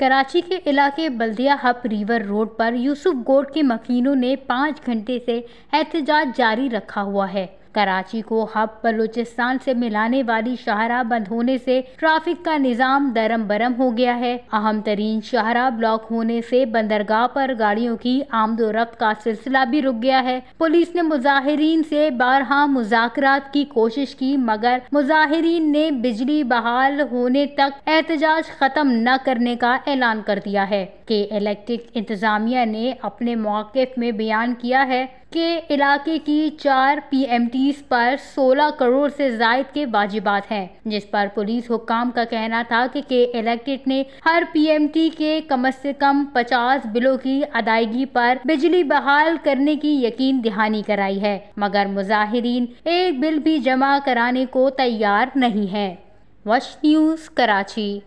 कराची के इलाके बल्दिया hub river road पर यूसुफ गोट के मकीनों ने पाँच घंटे से एहतजाज जारी रखा हुआ है कराची को हब बलूचिस्तान से मिलाने वाली शाहरा बंद होने से ट्रैफिक का निज़ाम दरम बरम हो गया है अहम तरीन शाहरा ब्लॉक होने से बंदरगाह पर गाड़ियों की आमदो रफ्त का सिलसिला भी रुक गया है पुलिस ने मुजाहरीन से बारहा मुजाकरात की कोशिश की मगर मुजाहरीन ने बिजली बहाल होने तक एहतजाज खत्म न करने का ऐलान कर दिया है के इलेक्ट्रिक इंतजामिया ने अपने मौकफ में बयान किया है के इलाके की चार पी पर 16 करोड़ से जायद के वाजिबात हैं जिस पर पुलिस हुकाम का कहना था कि के इलेक्ट्रेट ने हर पी के कम से कम 50 बिलों की अदायगी पर बिजली बहाल करने की यकीन दहानी कराई है मगर मुजाहरीन एक बिल भी जमा कराने को तैयार नहीं है वश न्यूज़ कराची